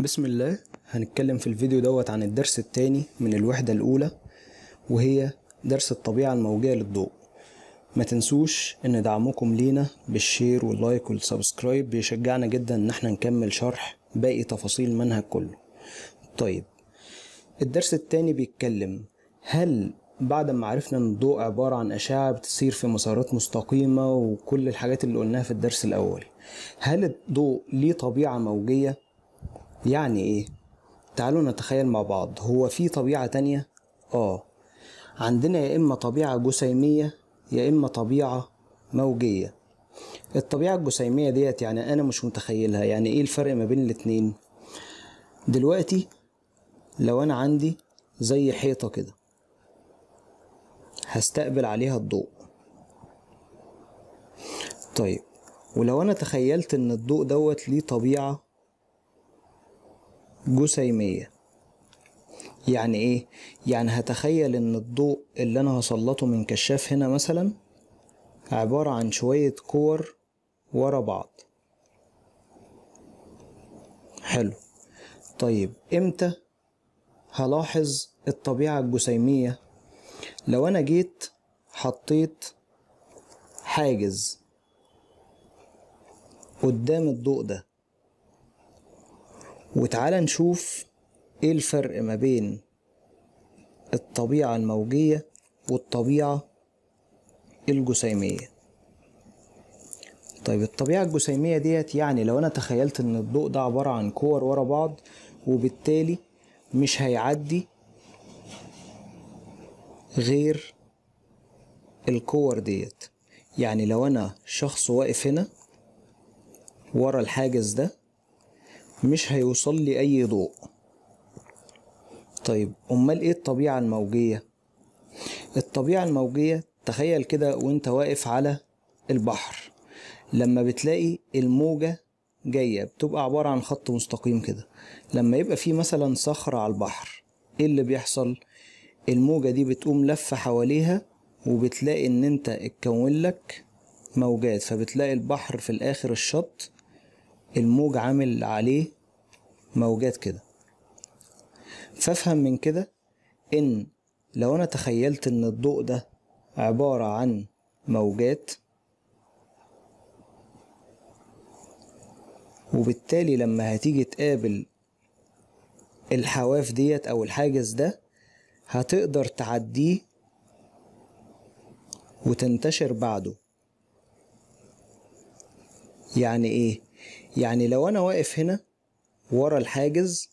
بسم الله هنتكلم في الفيديو دوت عن الدرس الثاني من الوحدة الأولى وهي درس الطبيعة الموجية للضوء ما تنسوش ان دعمكم لينا بالشير واللايك والسبسكرايب بيشجعنا جدا ان احنا نكمل شرح باقي تفاصيل المنهج كله طيب الدرس الثاني بيتكلم هل بعد ما عرفنا ان الضوء عبارة عن أشعة بتسير في مسارات مستقيمة وكل الحاجات اللي قلناها في الدرس الأول هل الضوء ليه طبيعة موجية يعني ايه تعالوا نتخيل مع بعض هو في طبيعة تانية اه عندنا يا اما طبيعة جسيمية يا اما طبيعة موجية الطبيعة الجسيمية ديت يعني انا مش متخيلها يعني ايه الفرق ما بين الاتنين دلوقتي لو انا عندي زي حيطة كده هستقبل عليها الضوء طيب ولو انا تخيلت ان الضوء دوت ليه طبيعة جسيمية يعني ايه؟ يعني هتخيل ان الضوء اللي انا هسلطه من كشاف هنا مثلا عبارة عن شوية كور ورا بعض حلو طيب امتى هلاحظ الطبيعة الجسيمية لو انا جيت حطيت حاجز قدام الضوء ده وتعالى نشوف ايه الفرق ما بين الطبيعة الموجية والطبيعة الجسيمية طيب الطبيعة الجسيمية ديت يعني لو أنا تخيلت إن الضوء ده عبارة عن كور ورا بعض وبالتالي مش هيعدي غير الكور ديت يعني لو أنا شخص واقف هنا ورا الحاجز ده مش هيوصل لي أي ضوء طيب أمال إيه الطبيعة الموجية؟ الطبيعة الموجية تخيل كده وانت واقف على البحر لما بتلاقي الموجة جاية بتبقى عبارة عن خط مستقيم كده لما يبقى في مثلا صخرة على البحر ايه اللي بيحصل الموجة دي بتقوم لفة حواليها وبتلاقي ان انت اتكون لك موجات فبتلاقي البحر في الاخر الشط الموج عامل عليه موجات كده فافهم من كده ان لو انا تخيلت ان الضوء ده عبارة عن موجات وبالتالي لما هتيجي تقابل الحواف ديت او الحاجز ده هتقدر تعديه وتنتشر بعده يعني ايه يعني لو انا واقف هنا ورا الحاجز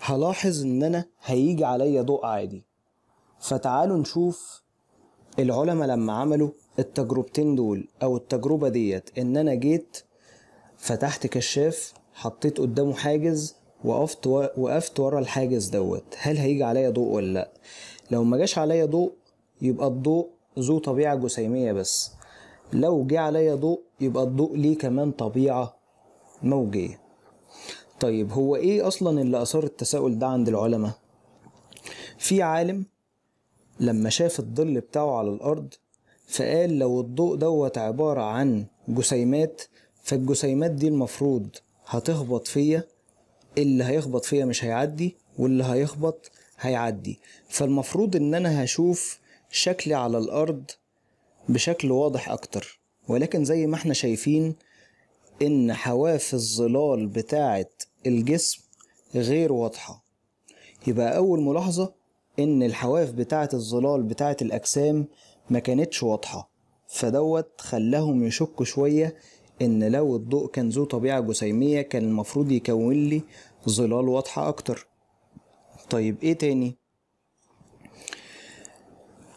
هلاحظ ان انا هيجي عليا ضوء عادي فتعالوا نشوف العلماء لما عملوا التجربتين دول او التجربة ديت ان انا جيت فتحت كشاف حطيت قدامه حاجز وقفت وقفت ورا الحاجز دوت هل هيجي عليا ضوء ولا لا لو ما جاش عليا ضوء يبقى الضوء ذو طبيعة جسيمية بس لو جه عليا ضوء يبقى الضوء ليه كمان طبيعة موجية طيب هو ايه اصلا اللي اثار التساؤل ده عند العلماء في عالم لما شاف الظل بتاعه على الارض فقال لو الضوء دوت عبارة عن جسيمات فالجسيمات دي المفروض هتخبط فيا اللي هيخبط فيا مش هيعدي واللي هيخبط هيعدي فالمفروض ان انا هشوف شكلي على الارض بشكل واضح اكتر ولكن زي ما احنا شايفين إن حواف الظلال بتاعة الجسم غير واضحة يبقى أول ملاحظة إن الحواف بتاعة الظلال بتاعة الأجسام ما كانتش واضحة فدوت خلاهم يشكوا شوية إن لو الضوء كان ذو طبيعة جسيمية كان المفروض يكون لي ظلال واضحة أكتر طيب إيه تاني؟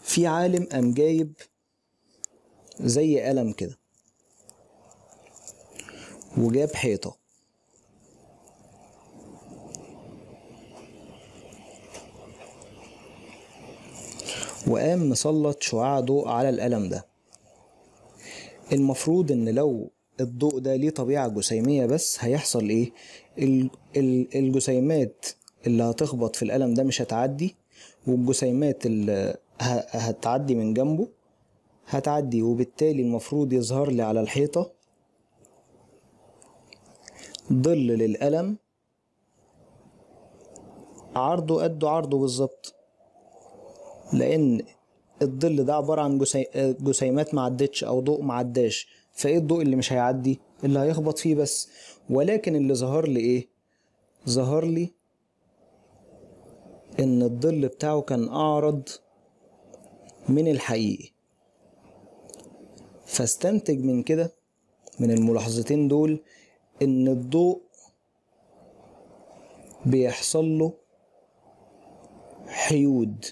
في عالم قام جايب زي قلم كده وجاب حيطة وقام مسلط شعاع ضوء على القلم ده المفروض ان لو الضوء ده ليه طبيعة جسيمية بس هيحصل ايه الجسيمات اللي هتخبط في القلم ده مش هتعدي والجسيمات اللي هتعدي من جنبه هتعدي وبالتالي المفروض يظهر لي على الحيطة ظل للقلم عرضه قد عرضه بالظبط لأن الظل ده عبارة عن جسي... جسيمات معدتش أو ضوء معداش فإيه الضوء اللي مش هيعدي اللي هيخبط فيه بس ولكن اللي ظهر لي إيه ظهر لي إن الظل بتاعه كان أعرض من الحقيقي فاستنتج من كده من الملاحظتين دول ان الضوء بيحصل له حيود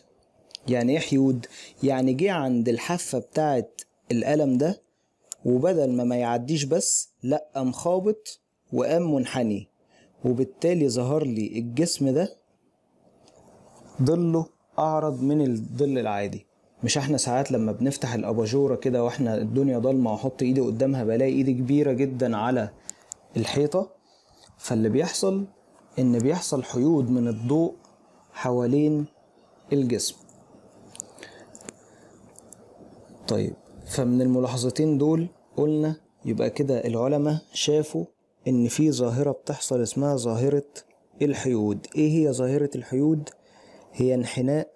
يعني ايه حيود يعني جه عند الحافه بتاعه القلم ده وبدل ما ما يعديش بس لا قام خابط وقام منحني وبالتالي ظهر لي الجسم ده ظله اعرض من الظل العادي مش احنا ساعات لما بنفتح الاباجوره كده واحنا الدنيا ضلمه واحط ايدي قدامها بلاقي ايدي كبيره جدا على الحيطة فاللي بيحصل إن بيحصل حيود من الضوء حوالين الجسم طيب فمن الملاحظتين دول قلنا يبقى كده العلماء شافوا إن في ظاهرة بتحصل اسمها ظاهرة الحيود إيه هي ظاهرة الحيود؟ هي انحناء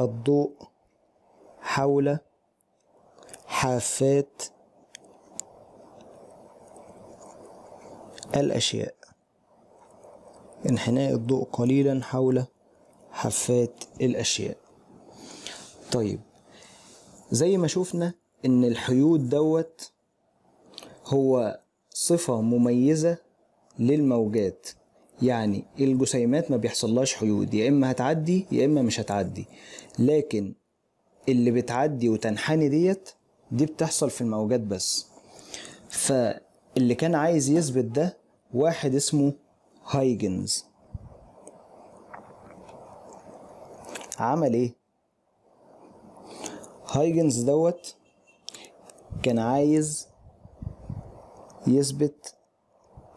الضوء حول حافات الأشياء انحناء الضوء قليلا حول حفات الأشياء طيب زي ما شفنا إن الحيود دوت هو صفة مميزة للموجات يعني الجسيمات ما بيحصلهاش حيود يا إما هتعدي يا إما مش هتعدي لكن اللي بتعدي وتنحني ديت دي بتحصل في الموجات بس ف اللي كان عايز يثبت ده واحد اسمه هايجنز عمل ايه هايجنز دوت كان عايز يثبت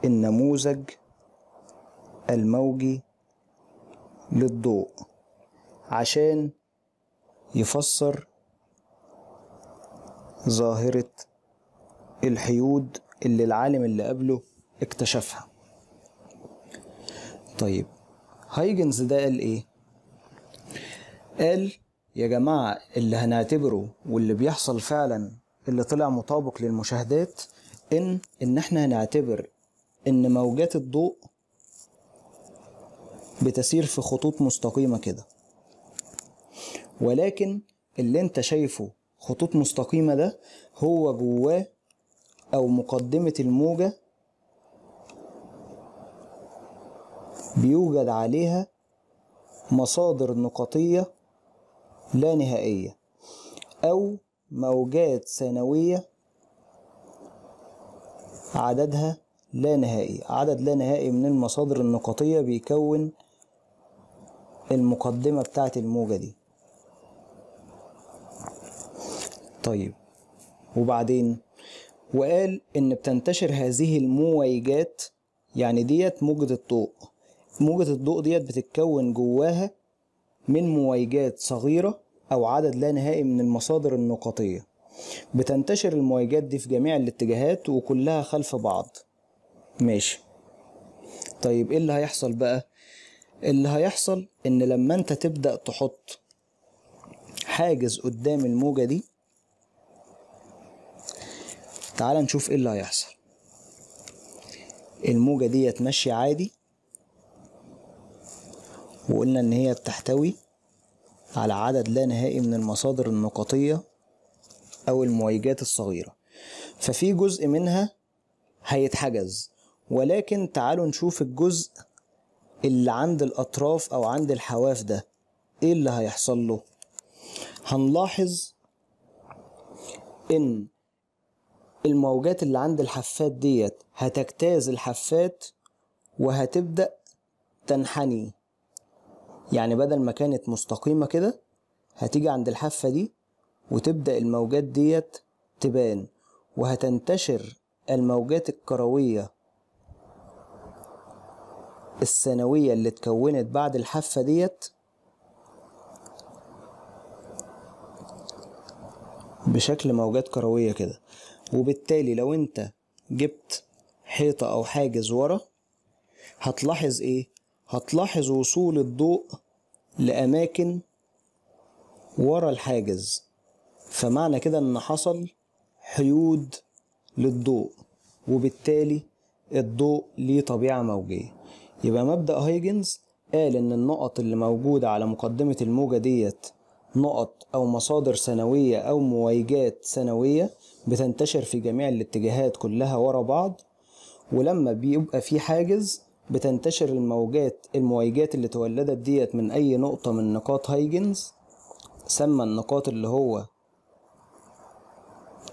النموذج الموجي للضوء عشان يفسر ظاهرة الحيود اللي العالم اللي قبله اكتشفها طيب هايجنز ده قال ايه قال يا جماعة اللي هنعتبره واللي بيحصل فعلا اللي طلع مطابق للمشاهدات ان ان احنا هنعتبر ان موجات الضوء بتسير في خطوط مستقيمة كده ولكن اللي انت شايفه خطوط مستقيمة ده هو جواه أو مقدمة الموجة بيوجد عليها مصادر نقطية لا نهائية أو موجات ثانوية عددها لا نهائي عدد لا نهائي من المصادر النقطية بيكون المقدمة بتاعت الموجة دي طيب وبعدين وقال إن بتنتشر هذه المويجات يعني ديت موجة الضوء موجة الضوء ديت بتتكون جواها من مويجات صغيرة أو عدد لا نهائي من المصادر النقطية بتنتشر المويجات دي في جميع الاتجاهات وكلها خلف بعض ماشي طيب ايه اللي هيحصل بقى اللي هيحصل ان لما انت تبدأ تحط حاجز قدام الموجة دي تعال نشوف ايه اللي هيحصل الموجة ديت ماشية عادي وقلنا ان هي بتحتوي على عدد لا نهائي من المصادر النقطية او المويجات الصغيرة ففي جزء منها هيتحجز ولكن تعالوا نشوف الجزء اللي عند الأطراف أو عند الحواف ده إيه اللي هيحصل له هنلاحظ إن الموجات اللي عند الحفات ديت هتجتاز الحفات وهتبدأ تنحني يعني بدل ما كانت مستقيمة كده هتيجي عند الحفة دي وتبدأ الموجات ديت تبان وهتنتشر الموجات الكروية الثانوية اللي اتكونت بعد الحفة ديت بشكل موجات كروية كده وبالتالي لو انت جبت حيطة او حاجز ورا هتلاحظ ايه هتلاحظ وصول الضوء لاماكن ورا الحاجز فمعنى كده ان حصل حيود للضوء وبالتالي الضوء ليه طبيعة موجية يبقى مبدأ هايجنز قال ان النقط اللي موجودة على مقدمة الموجة ديت نقط أو مصادر سنوية أو مويجات سنوية بتنتشر في جميع الاتجاهات كلها ورا بعض ولما بيبقى في حاجز بتنتشر الموجات المويجات اللي اتولدت ديت من أي نقطة من نقاط هايجنز سمى النقاط اللي هو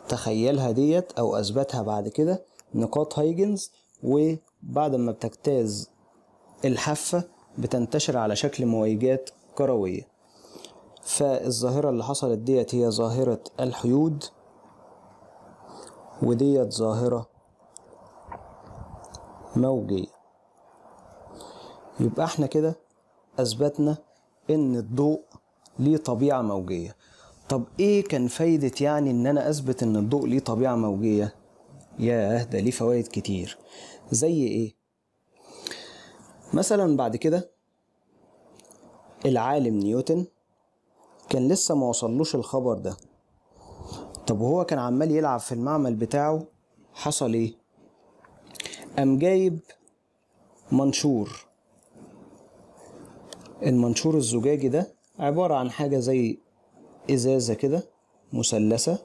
تخيلها ديت أو أثبتها بعد كده نقاط هايجنز وبعد ما بتجتاز الحافة بتنتشر على شكل مويجات كروية فالظاهرة اللي حصلت ديت هي ظاهرة الحيود وديت ظاهرة موجية يبقى احنا كده اثبتنا ان الضوء ليه طبيعة موجية طب ايه كان فايدة يعني ان انا اثبت ان الضوء ليه طبيعة موجية ياه ده ليه فوائد كتير زي ايه مثلا بعد كده العالم نيوتن كان لسه ما وصلوش الخبر ده طب وهو كان عمال يلعب في المعمل بتاعه حصل ايه قام جايب منشور المنشور الزجاجي ده عبارة عن حاجة زي إزازة كده مثلثة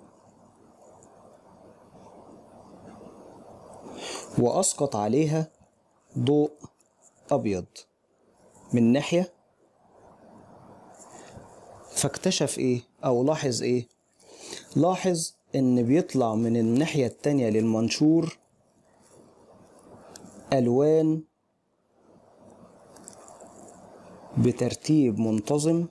وأسقط عليها ضوء أبيض من ناحية فاكتشف ايه او لاحظ ايه لاحظ ان بيطلع من الناحية التانية للمنشور الوان بترتيب منتظم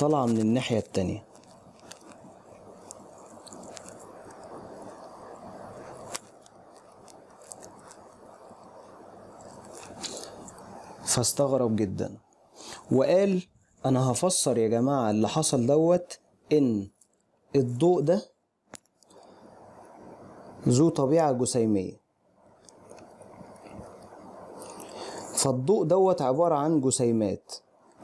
طالعة من الناحية التانية فاستغرب جدا وقال انا هفسر يا جماعه اللي حصل دوت ان الضوء ده ذو طبيعه جسيميه فالضوء دوت عباره عن جسيمات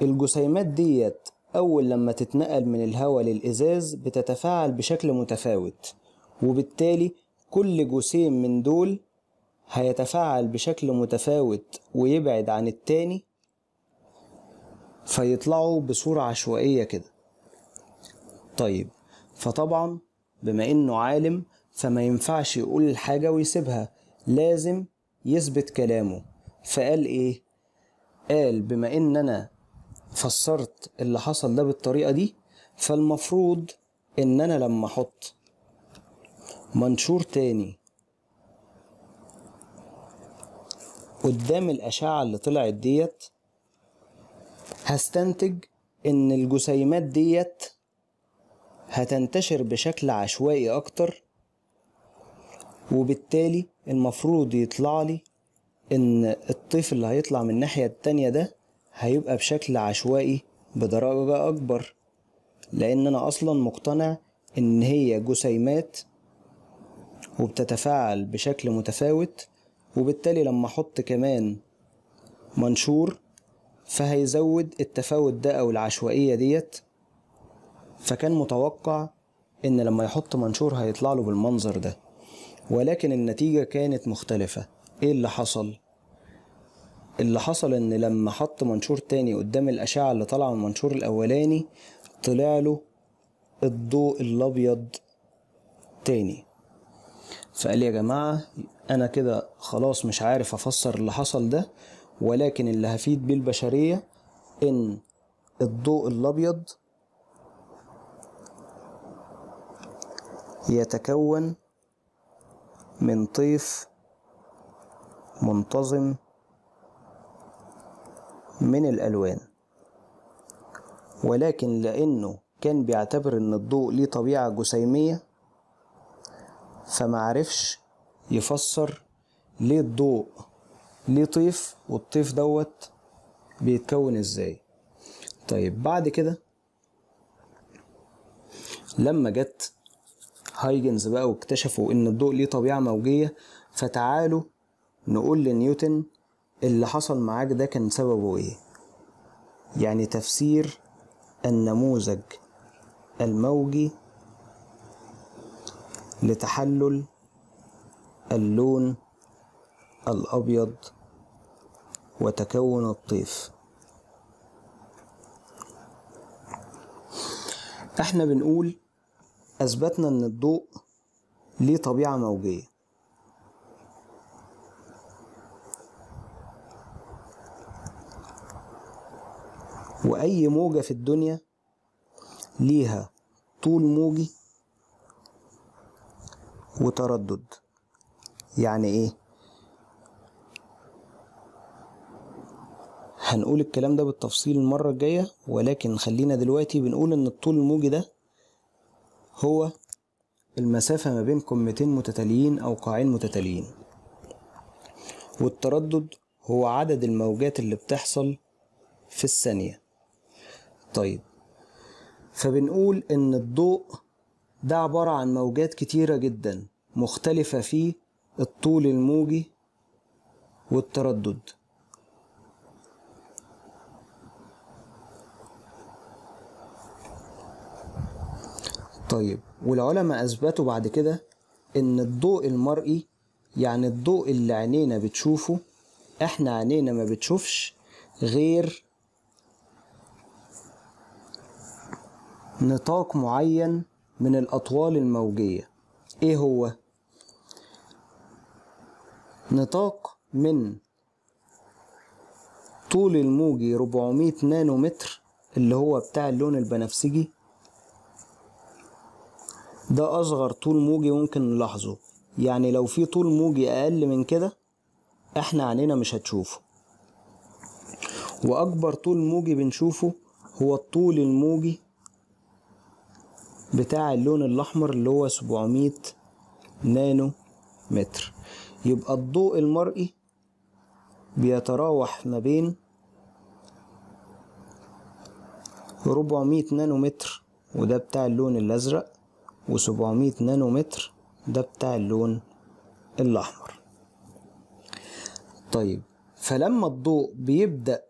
الجسيمات ديت اول لما تتنقل من الهواء للازاز بتتفاعل بشكل متفاوت وبالتالي كل جسيم من دول هيتفاعل بشكل متفاوت ويبعد عن التاني فيطلعوا بصورة عشوائية كده طيب فطبعا بما انه عالم فما ينفعش يقول الحاجة ويسيبها لازم يثبت كلامه فقال ايه قال بما ان انا فسرت اللي حصل ده بالطريقة دي فالمفروض ان انا لما احط منشور تاني قدام الأشعة اللي طلعت ديت هستنتج إن الجسيمات ديت هتنتشر بشكل عشوائي أكتر وبالتالي المفروض يطلع لي إن الطيف اللي هيطلع من الناحية التانية ده هيبقى بشكل عشوائي بدرجة أكبر لأن أنا أصلا مقتنع إن هي جسيمات وبتتفاعل بشكل متفاوت وبالتالي لما احط كمان منشور فهيزود التفاوت ده او العشوائية ديت فكان متوقع ان لما يحط منشور هيطلع له بالمنظر ده ولكن النتيجة كانت مختلفة ايه اللي حصل اللي حصل ان لما حط منشور تاني قدام الاشعة اللي طالعة من المنشور الاولاني طلع له الضوء الابيض تاني فقال يا جماعة أنا كده خلاص مش عارف أفسر اللي حصل ده ولكن اللي هفيد بيه البشرية إن الضوء الأبيض يتكون من طيف منتظم من الألوان ولكن لأنه كان بيعتبر إن الضوء ليه طبيعة جسيمية فمعرفش يفسر ليه الضوء ليه طيف والطيف دوت بيتكون ازاي طيب بعد كده لما جت هايجنز بقى واكتشفوا ان الضوء ليه طبيعة موجية فتعالوا نقول لنيوتن اللي حصل معاك ده كان سببه ايه يعني تفسير النموذج الموجي لتحلل اللون الأبيض وتكون الطيف احنا بنقول أثبتنا أن الضوء ليه طبيعة موجية وأي موجة في الدنيا ليها طول موجي وتردد يعني ايه هنقول الكلام ده بالتفصيل المرة الجاية ولكن خلينا دلوقتي بنقول ان الطول الموجي ده هو المسافة ما بين قمتين متتاليين او قاعين متتاليين والتردد هو عدد الموجات اللي بتحصل في الثانية طيب فبنقول ان الضوء ده عبارة عن موجات كتيرة جدا مختلفة في الطول الموجي والتردد طيب والعلماء أثبتوا بعد كده إن الضوء المرئي يعني الضوء اللي عينينا بتشوفه إحنا عينينا ما بتشوفش غير نطاق معين من الأطوال الموجية إيه هو؟ نطاق من طول الموجي 400 نانومتر اللي هو بتاع اللون البنفسجي ده أصغر طول موجي ممكن نلاحظه يعني لو في طول موجي أقل من كده إحنا عينينا مش هتشوفه وأكبر طول موجي بنشوفه هو الطول الموجي بتاع اللون الأحمر اللي هو 700 نانو متر يبقى الضوء المرئي بيتراوح ما بين 400 نانومتر وده بتاع اللون الأزرق و700 نانومتر ده بتاع اللون الأحمر طيب فلما الضوء بيبدأ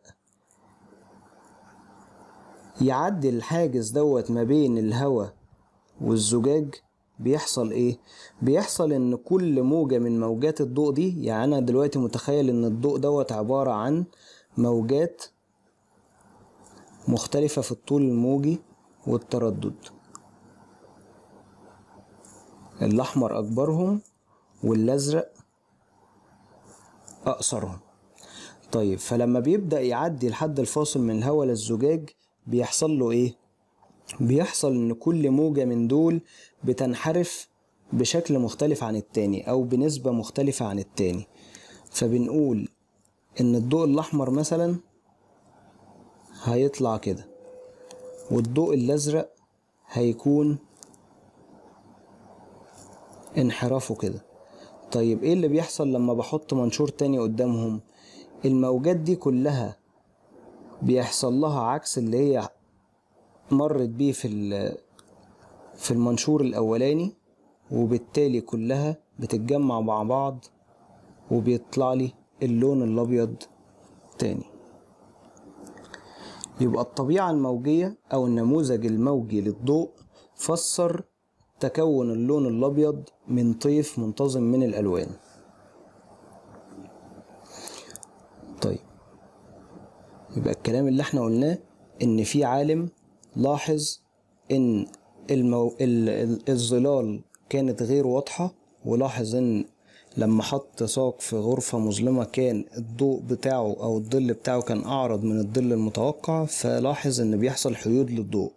يعدي الحاجز دوت ما بين الهواء والزجاج بيحصل ايه بيحصل ان كل موجة من موجات الضوء دي يعني انا دلوقتي متخيل ان الضوء دوت عبارة عن موجات مختلفة في الطول الموجي والتردد الأحمر أكبرهم والأزرق أقصرهم طيب فلما بيبدأ يعدي لحد الفاصل من الهواء للزجاج بيحصل له إيه؟ بيحصل ان كل موجة من دول بتنحرف بشكل مختلف عن التاني او بنسبة مختلفة عن التاني فبنقول ان الضوء الاحمر مثلا هيطلع كده والضوء الازرق هيكون انحرافه كده طيب ايه اللي بيحصل لما بحط منشور تاني قدامهم الموجات دي كلها بيحصل لها عكس اللي هي مرت بيه في في المنشور الأولاني وبالتالي كلها بتتجمع مع بعض وبيطلع لي اللون الأبيض تاني يبقى الطبيعة الموجية أو النموذج الموجي للضوء فسر تكون اللون الأبيض من طيف منتظم من الألوان طيب يبقى الكلام اللي احنا قلناه إن في عالم لاحظ ان المو... ال... ال... الظلال كانت غير واضحة ولاحظ ان لما حط ساق في غرفة مظلمة كان الضوء بتاعه أو الظل بتاعه كان أعرض من الظل المتوقع فلاحظ إن بيحصل حيود للضوء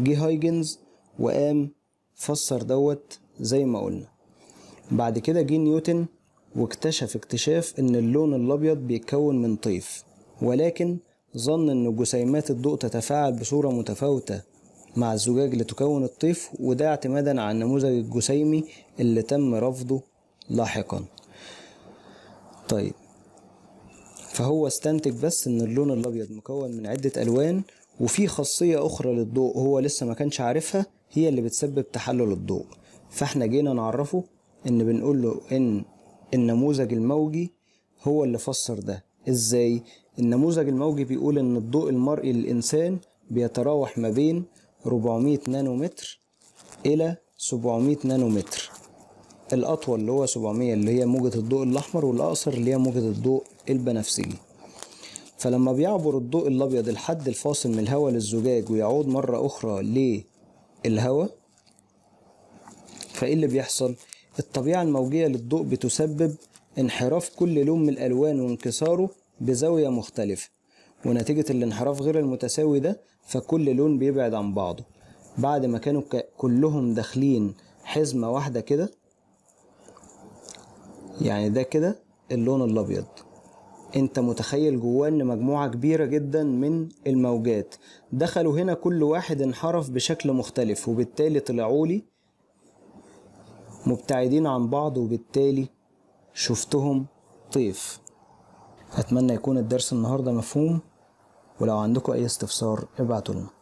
جه هايجنز وقام فسر دوت زي ما قلنا بعد كده جه نيوتن واكتشف اكتشاف إن اللون الأبيض بيتكون من طيف ولكن ظن أن جسيمات الضوء تتفاعل بصورة متفاوتة مع الزجاج لتكون الطيف وده اعتمادا على النموذج الجسيمي اللي تم رفضه لاحقا طيب فهو استنتج بس ان اللون الابيض مكون من عدة الوان وفي خاصية اخرى للضوء هو لسه ما كانش عارفها هي اللي بتسبب تحلل الضوء فاحنا جينا نعرفه ان بنقول له ان النموذج الموجي هو اللي فسر ده ازاي النموذج الموجي بيقول إن الضوء المرئي للإنسان بيتراوح ما بين 400 نانومتر إلى 700 نانومتر الأطول اللي هو 700 اللي هي موجة الضوء الأحمر والأقصر اللي هي موجة الضوء البنفسجي فلما بيعبر الضوء الأبيض الحد الفاصل من الهواء للزجاج ويعود مرة أخرى للهواء فإيه اللي بيحصل؟ الطبيعة الموجية للضوء بتسبب انحراف كل لون من الألوان وانكساره بزاوية مختلفة ونتيجة الانحراف غير المتساوي ده فكل لون بيبعد عن بعضه بعد ما كانوا كلهم داخلين حزمة واحدة كده يعني ده كده اللون الأبيض انت متخيل جواه ان مجموعة كبيرة جدا من الموجات دخلوا هنا كل واحد انحرف بشكل مختلف وبالتالي طلعوا لي مبتعدين عن بعض وبالتالي شفتهم طيف أتمنى يكون الدرس النهاردة مفهوم ولو عندكم أي استفسار ابعتوا لنا